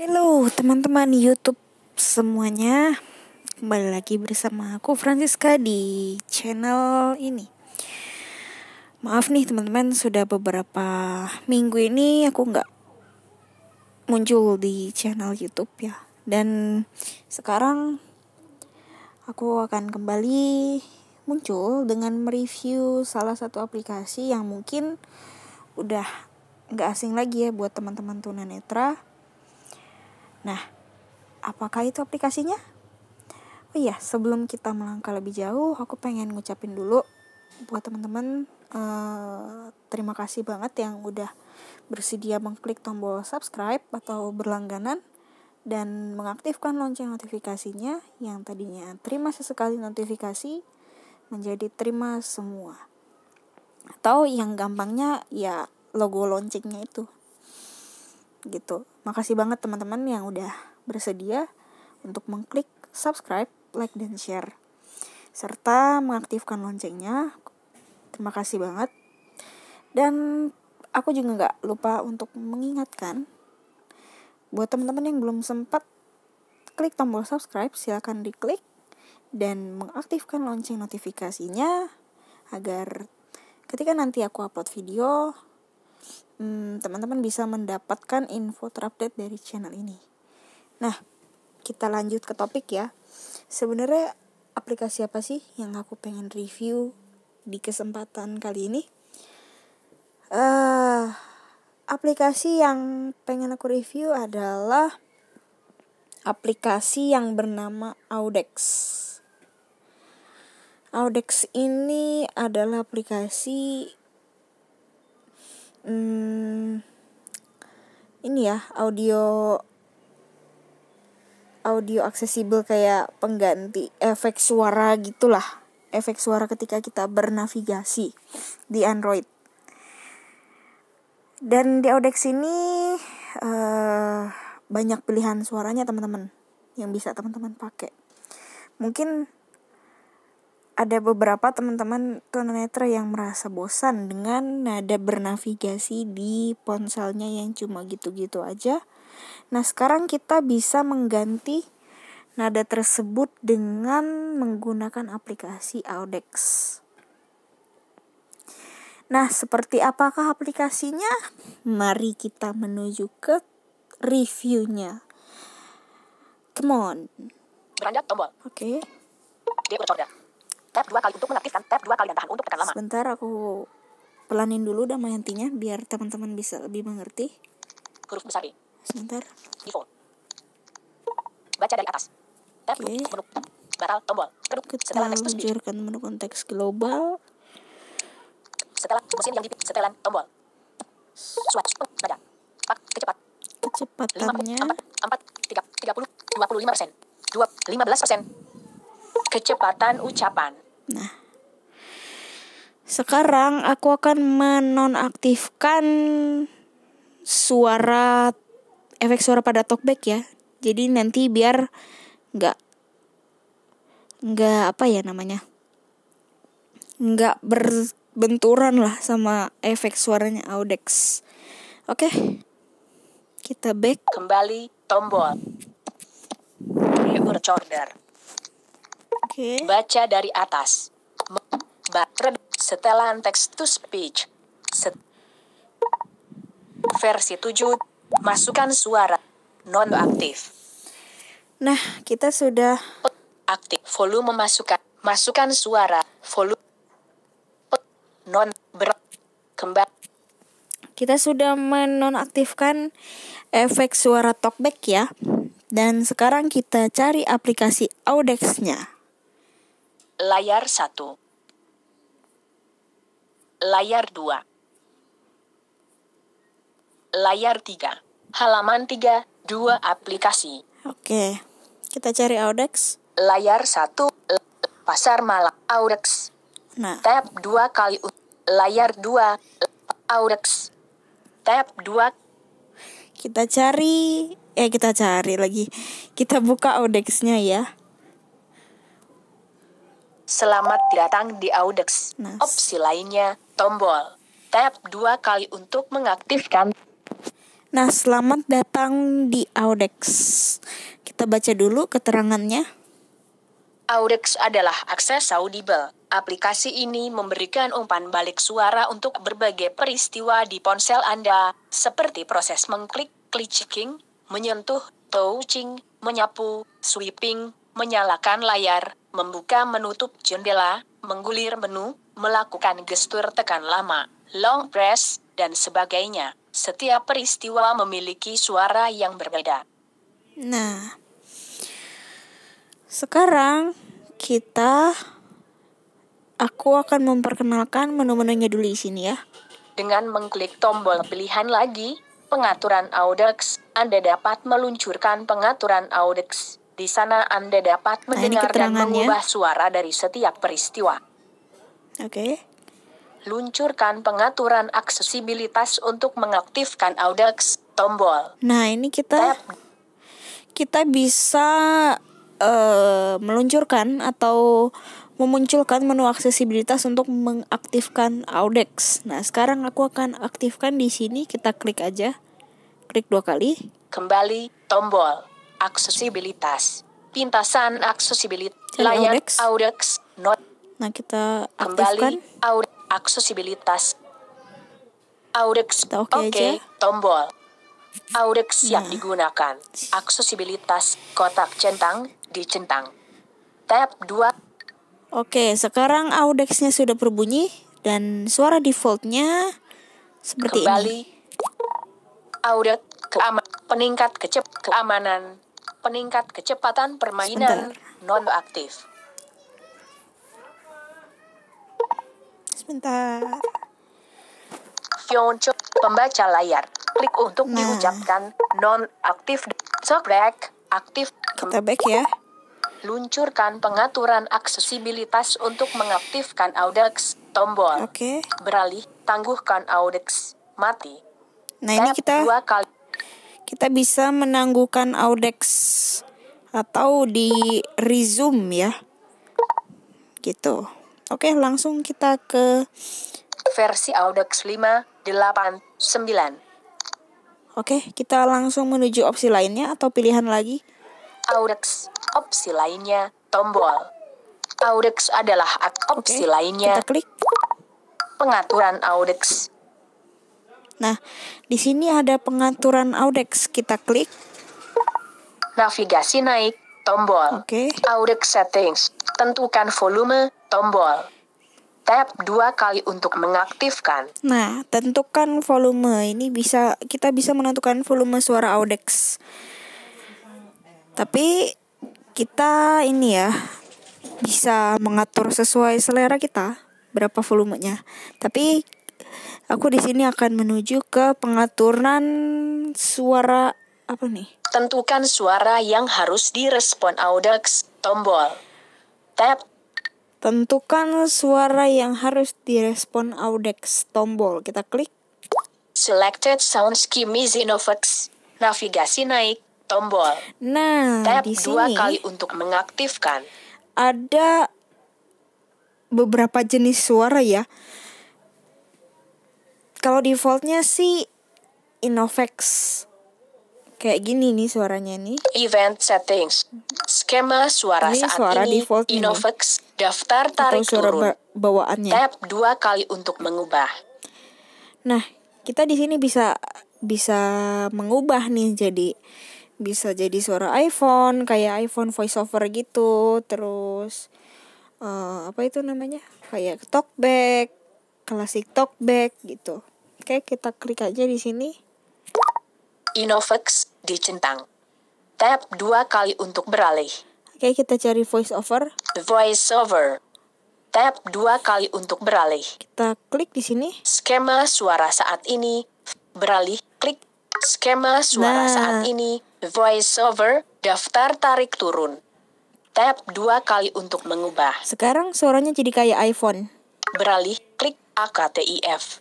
Halo teman-teman YouTube semuanya. Kembali lagi bersama aku Francisca di channel ini. Maaf nih teman-teman, sudah beberapa minggu ini aku nggak muncul di channel YouTube ya. Dan sekarang aku akan kembali muncul dengan mereview salah satu aplikasi yang mungkin udah nggak asing lagi ya buat teman-teman tunanetra Nah, apakah itu aplikasinya? Oh iya, sebelum kita melangkah lebih jauh, aku pengen ngucapin dulu buat teman-teman uh, terima kasih banget yang udah bersedia mengklik tombol subscribe atau berlangganan dan mengaktifkan lonceng notifikasinya yang tadinya terima sesekali notifikasi menjadi terima semua atau yang gampangnya ya logo loncengnya itu gitu. Makasih banget teman-teman yang udah bersedia untuk mengklik subscribe, like, dan share. Serta mengaktifkan loncengnya. Terima kasih banget. Dan aku juga gak lupa untuk mengingatkan buat teman-teman yang belum sempat klik tombol subscribe, silahkan diklik dan mengaktifkan lonceng notifikasinya agar ketika nanti aku upload video teman hmm, teman-teman bisa mendapatkan info terupdate dari channel ini. Nah, kita lanjut ke topik ya. Sebenarnya aplikasi apa sih yang aku pengen review di kesempatan kali ini? Uh, aplikasi yang pengen aku review adalah aplikasi yang bernama Audex. Audex ini adalah aplikasi hmm, ini ya audio audio aksesibel kayak pengganti efek suara gitulah efek suara ketika kita bernavigasi di Android dan di Audex ini uh, banyak pilihan suaranya teman-teman yang bisa teman-teman pakai mungkin ada beberapa teman-teman tunanetra yang merasa bosan dengan nada bernavigasi di ponselnya yang cuma gitu-gitu aja. Nah, sekarang kita bisa mengganti nada tersebut dengan menggunakan aplikasi Audex. Nah, seperti apakah aplikasinya? Mari kita menuju ke reviewnya. Come on. Beranda tombol. Oke. Okay. Dia Tab dua kali untuk mengaktifkan. Tab dua kali dan tahan untuk tekan lama. Sebentar aku pelanin dulu dan menghentinya biar teman-teman bisa lebih mengerti. Huruf besar B. E. Sebentar. Default. Baca dari atas. Tap okay. menu. Batal tombol. Kita Setelan teks to speech. menu konteks global. Setelan mesin yang dipilih. setelan tombol. Suat nada. Pak kecepat. Kecepatannya empat tiga tiga puluh dua puluh lima persen dua lima belas persen kecepatan ucapan Nah, sekarang aku akan menonaktifkan suara efek suara pada talkback ya. Jadi nanti biar nggak nggak apa ya namanya nggak berbenturan lah sama efek suaranya Audex. Oke, kita back kembali tombol recorder. Oke. Okay. Baca dari atas. setelan text to speech. Set versi 7. Masukkan suara. Non aktif. Nah, kita sudah aktif. Volume masukkan. Masukkan suara. Volume non ber kembang. Kita sudah menonaktifkan efek suara talkback ya. Dan sekarang kita cari aplikasi Audex-nya. Layar 1. Layar 2. Layar 3. Halaman 3, 2 aplikasi. Oke, kita cari Audex. Layar 1, Pasar Malam, Audex. Nah. Tab 2 kali, layar 2, Audex. Tab 2. Kita cari, eh kita cari lagi. Kita buka Audexnya ya. Selamat datang di Audex. Nice. Opsi lainnya, tombol tap dua kali untuk mengaktifkan. Nah, selamat datang di Audex. Kita baca dulu keterangannya. Audex adalah akses audible. Aplikasi ini memberikan umpan balik suara untuk berbagai peristiwa di ponsel Anda, seperti proses mengklik, clicking, menyentuh, touching, menyapu, sweeping, menyalakan layar, membuka menutup jendela, menggulir menu, melakukan gestur tekan lama, long press, dan sebagainya. Setiap peristiwa memiliki suara yang berbeda. Nah, sekarang kita aku akan memperkenalkan menu-menunya dulu di sini ya. Dengan mengklik tombol pilihan lagi, pengaturan Audax Anda dapat meluncurkan pengaturan Audax. Di sana Anda dapat mendengar nah, dan mengubah suara dari setiap peristiwa. Oke. Okay. Luncurkan pengaturan aksesibilitas untuk mengaktifkan Audax tombol. Nah, ini kita Tap. kita bisa uh, meluncurkan atau memunculkan menu aksesibilitas untuk mengaktifkan audax. Nah, sekarang aku akan aktifkan di sini. Kita klik aja. Klik dua kali. Kembali tombol aksesibilitas, pintasan aksesibilitas, Layar Audex, not. Nah, kita aktifkan. Kembali, aksesibilitas. Audex, oke, okay okay, tombol. Audex nah. yang digunakan, aksesibilitas, kotak centang, dicentang. Tab 2. Oke, sekarang Audexnya sudah berbunyi dan suara defaultnya seperti Kembali. ini. Kembali, Audex, peningkat kecep keamanan Peningkat kecepatan permainan nonaktif. non-aktif. Sebentar. Fioncho, pembaca layar. Klik untuk nah. diucapkan non-aktif. Sobrek, aktif. Kita back ya. Luncurkan pengaturan aksesibilitas untuk mengaktifkan Audex tombol. Oke. Okay. Beralih, tangguhkan Audex. Mati. Nah, ini kita dua kali kita bisa menangguhkan audex atau di resume ya. Gitu. Oke, langsung kita ke versi audex 5 Oke, kita langsung menuju opsi lainnya atau pilihan lagi. Audex, opsi lainnya, tombol. Audex adalah opsi Oke, lainnya. Kita klik. Pengaturan Audex, Nah, di sini ada pengaturan Audex. Kita klik. Navigasi naik, tombol. Oke. Okay. Audex settings, tentukan volume, tombol. Tap dua kali untuk mengaktifkan. Nah, tentukan volume. Ini bisa kita bisa menentukan volume suara Audex. Tapi kita ini ya bisa mengatur sesuai selera kita berapa volumenya. Tapi Aku di sini akan menuju ke pengaturan suara apa nih? Tentukan suara yang harus direspon Audax tombol. tap. Tentukan suara yang harus direspon audax tombol. Kita klik. Selected sound scheme is Innovex. Navigasi naik tombol. Nah, tap di sini dua kali untuk mengaktifkan. Ada beberapa jenis suara ya kalau defaultnya sih Innovex kayak gini nih suaranya nih. Event settings. Skema suara ini saat suara ini default Innovex daftar tarik suara turun. Ba bawaannya. Tap dua kali untuk mengubah. Nah, kita di sini bisa bisa mengubah nih jadi bisa jadi suara iPhone kayak iPhone voiceover gitu terus uh, apa itu namanya kayak talkback klasik talkback gitu Oke, kita klik aja di sini. Inovex dicentang. centang. Tap dua kali untuk beralih. Oke, kita cari voice over. Voice over. Tap dua kali untuk beralih. Kita klik di sini. Skema suara saat ini. Beralih. Klik. Skema suara nah. saat ini. Voice over. Daftar tarik turun. Tap dua kali untuk mengubah. Sekarang suaranya jadi kayak iPhone. Beralih. Klik AKTIF.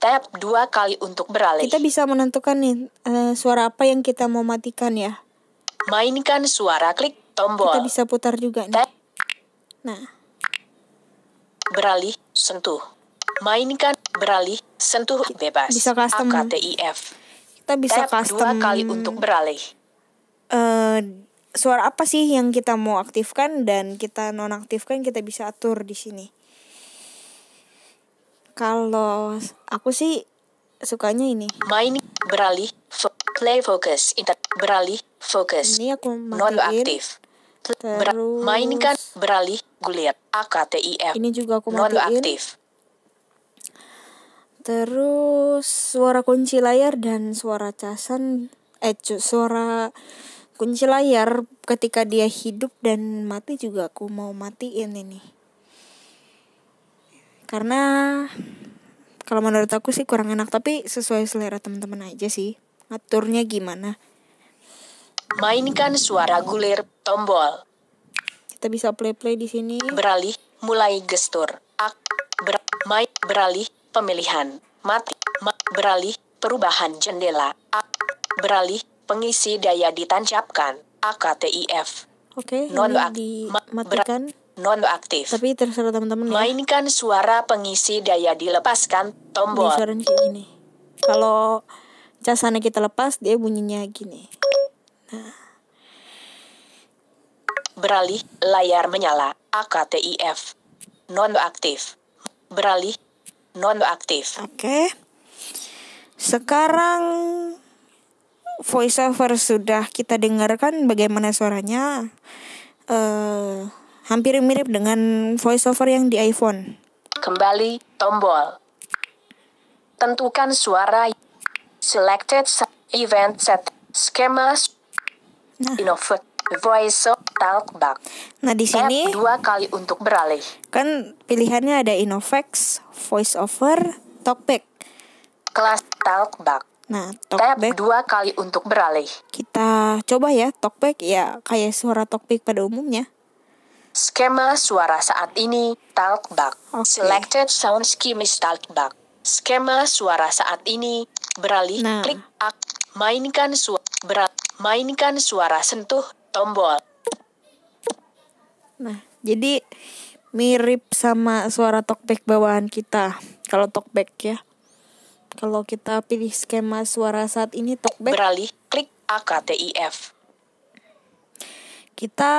Tap dua kali untuk beralih. Kita bisa menentukan nih uh, suara apa yang kita mau matikan ya. Mainkan suara klik tombol. Kita bisa putar juga nih. Tap. Nah. Beralih, sentuh. Mainkan beralih, sentuh bebas. Bisa custom. AKTIF. Kita bisa Tap custom. dua kali untuk beralih. Uh, suara apa sih yang kita mau aktifkan dan kita nonaktifkan kita bisa atur di sini. Kalau aku sih sukanya ini. Main beralih fo play focus inter beralih focus. Ini aku matiin. Non aktif. Ber mainkan beralih gulir AKTIF. Ini juga aku matiin. Non aktif. Terus suara kunci layar dan suara casan eh suara kunci layar ketika dia hidup dan mati juga aku mau matiin ini karena kalau menurut aku sih kurang enak tapi sesuai selera teman-teman aja sih aturnya gimana mainkan suara gulir tombol kita bisa play play di sini beralih mulai gestur ak ber main beralih pemilihan mati ma beralih perubahan jendela ak beralih pengisi daya ditancapkan AKTIF oke okay, non di matikan nonaktif. Tapi terserah teman-teman ya. Mainkan suara pengisi daya dilepaskan tombol. Ini suaranya kayak gini. Kalau casannya kita lepas, dia bunyinya gini. Nah. Beralih layar menyala AKTIF nonaktif. Beralih nonaktif. Oke. Okay. Sekarang voiceover sudah kita dengarkan bagaimana suaranya. Uh, Hampir mirip dengan voiceover yang di iPhone. Kembali tombol. Tentukan suara. Selected event set schema nah. innovate voice talkback. Nah di sini Tap dua kali untuk beralih. Kan pilihannya ada Innovex, voice over, talkback. Kelas talkback. Nah, talkback Tap dua kali untuk beralih. Kita coba ya talkback ya kayak suara talkback pada umumnya. Skema suara saat ini, talkback. Okay. Selected sound scheme is talkback. Skema suara saat ini, beralih nah. klik ak, mainkan suara berat, mainkan suara sentuh tombol. Nah, jadi mirip sama suara talkback bawaan kita. Kalau talkback ya. Kalau kita pilih skema suara saat ini talkback beralih klik AKTIF. Kita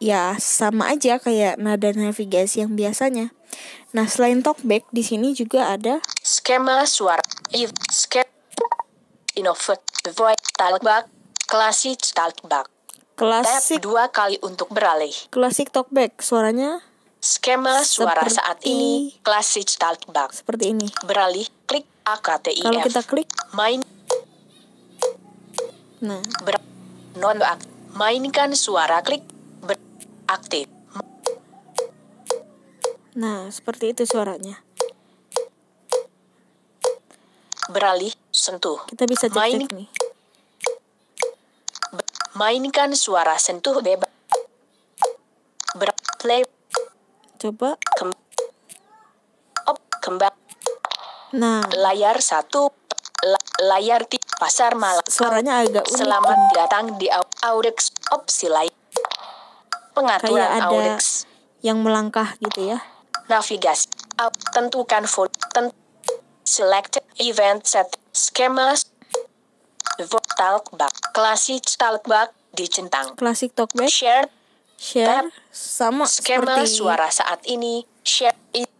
ya sama aja kayak nada navigasi yang biasanya. Nah, selain talkback, di sini juga ada skema suara, skema innovate, void, talkback, klasik talkback. Klasik dua kali untuk beralih. Klasik talkback suaranya skema suara saat ini klasik talkback seperti ini. Beralih klik AKTIF. Kalau kita klik main Nah, ber non mainkan suara klik aktif. Nah, seperti itu suaranya. Beralih, sentuh. Kita bisa cek, -cek nih. Mainkan suara sentuh bebas. Ber play. Coba. Kem op kembang. Nah. Layar satu. La layar di pasar malam. Suaranya agak unik. Selamat datang di Audex Opsi Lain. Pengaturan kayak ada Audix. yang melangkah gitu ya. Navigasi. Tentukan full. Tent select event set. Schemas. Talkback. Klasik talkback. Dicentang. Klasik talkback. Share. Share. Tab. Sama Schema seperti... suara saat ini. Share. It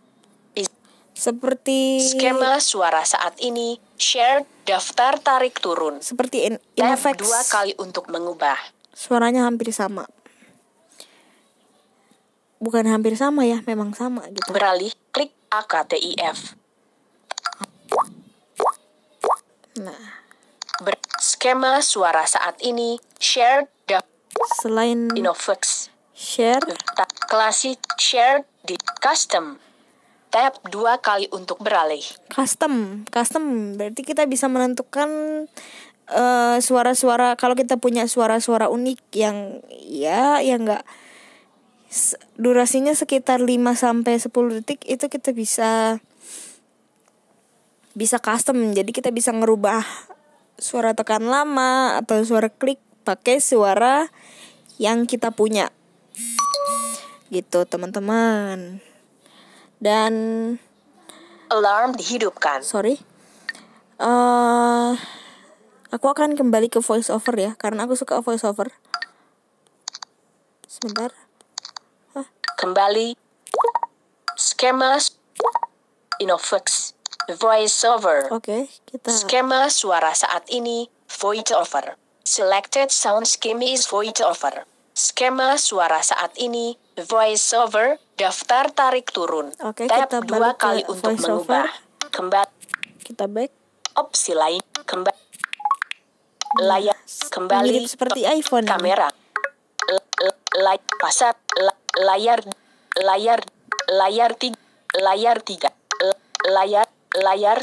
seperti skema suara saat ini, share, daftar tarik turun. Seperti in, in effects dua kali untuk mengubah. Suaranya hampir sama bukan hampir sama ya, memang sama gitu. Beralih, klik AKTIF. Nah, Ber skema suara saat ini shared da selain Inovex share klasik share di custom tap dua kali untuk beralih custom custom berarti kita bisa menentukan eh, suara-suara uh, kalau kita punya suara-suara unik yang ya yang enggak durasinya sekitar 5 sampai 10 detik itu kita bisa bisa custom. Jadi kita bisa ngerubah suara tekan lama atau suara klik pakai suara yang kita punya. Gitu, teman-teman. Dan alarm dihidupkan. Sorry. Uh, aku akan kembali ke voice over ya karena aku suka voice over. Sebentar kembali skema voice voiceover. Oke, okay, kita skema suara saat ini voiceover. Selected sound scheme is voiceover. Skema suara saat ini voiceover daftar tarik turun. Oke, okay, kita dua kali untuk mengubah. Kembali kita back opsi lain kembali hmm, layar kembali seperti iPhone kamera light pasat la, layar layar layar tiga layar tiga layar layar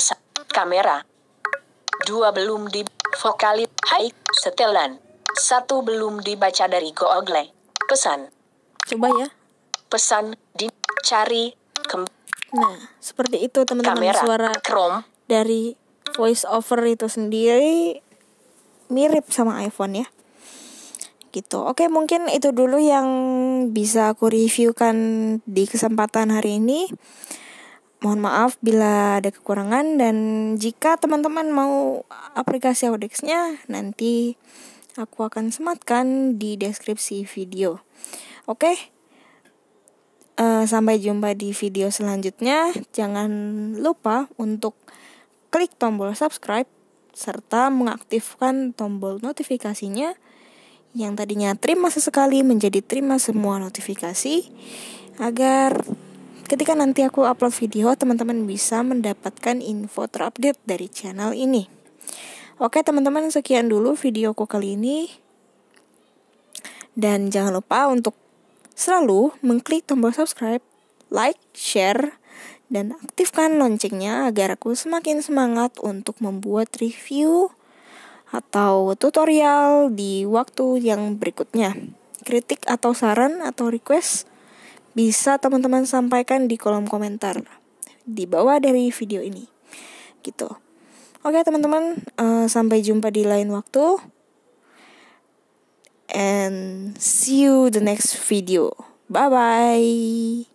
kamera dua belum di vokalit hai setelan satu belum dibaca dari Google pesan coba ya pesan dicari kem nah seperti itu teman-teman suara Chrome dari voice over itu sendiri mirip sama iPhone ya gitu. Oke, mungkin itu dulu yang bisa aku reviewkan di kesempatan hari ini. Mohon maaf bila ada kekurangan dan jika teman-teman mau aplikasi Audexnya nanti aku akan sematkan di deskripsi video. Oke. Uh, sampai jumpa di video selanjutnya. Jangan lupa untuk klik tombol subscribe serta mengaktifkan tombol notifikasinya yang tadinya terima sesekali menjadi terima semua notifikasi agar ketika nanti aku upload video teman-teman bisa mendapatkan info terupdate dari channel ini. Oke teman-teman sekian dulu videoku kali ini dan jangan lupa untuk selalu mengklik tombol subscribe, like, share, dan aktifkan loncengnya agar aku semakin semangat untuk membuat review atau tutorial di waktu yang berikutnya. Kritik atau saran atau request bisa teman-teman sampaikan di kolom komentar di bawah dari video ini. Gitu. Oke teman-teman, uh, sampai jumpa di lain waktu. And see you the next video. Bye bye.